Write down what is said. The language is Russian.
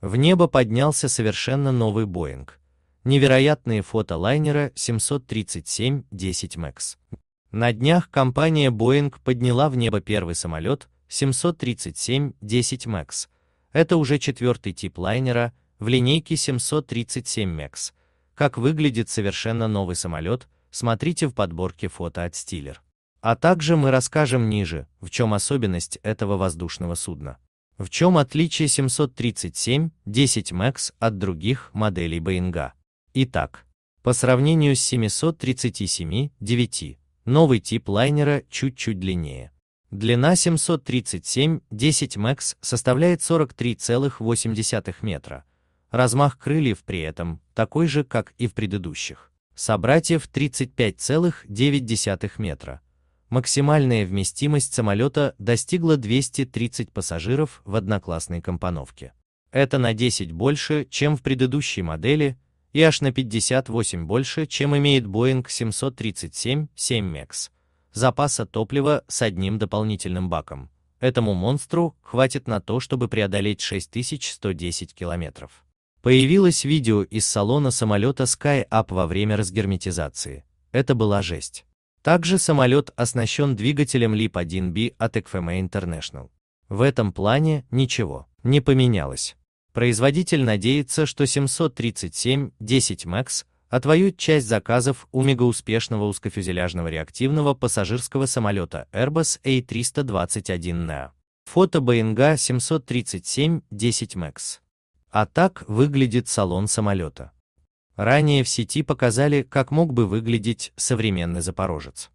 В небо поднялся совершенно новый Боинг. Невероятные фото лайнера 737-10 Max. На днях компания Boeing подняла в небо первый самолет 737-10 Max. Это уже четвертый тип лайнера в линейке 737 Max. Как выглядит совершенно новый самолет, смотрите в подборке фото от Стиллер. А также мы расскажем ниже, в чем особенность этого воздушного судна. В чем отличие 737-10 MAX от других моделей Боинга? Итак, по сравнению с 737-9, новый тип лайнера чуть-чуть длиннее. Длина 737-10 MAX составляет 43,8 метра. Размах крыльев при этом такой же, как и в предыдущих. Собратьев 35,9 метра. Максимальная вместимость самолета достигла 230 пассажиров в одноклассной компоновке. Это на 10 больше, чем в предыдущей модели, и аж на 58 больше, чем имеет Boeing 737-7 max Запаса топлива с одним дополнительным баком. Этому монстру хватит на то, чтобы преодолеть 6110 километров. Появилось видео из салона самолета SkyUp во время разгерметизации. Это была жесть. Также самолет оснащен двигателем LEAP-1B от Ekfema International. В этом плане ничего не поменялось. Производитель надеется, что 737-10 MAX отвоюет часть заказов у мегауспешного узкофюзеляжного реактивного пассажирского самолета Airbus A321neo. Фото Боинга 737-10 MAX. А так выглядит салон самолета. Ранее в сети показали, как мог бы выглядеть современный запорожец.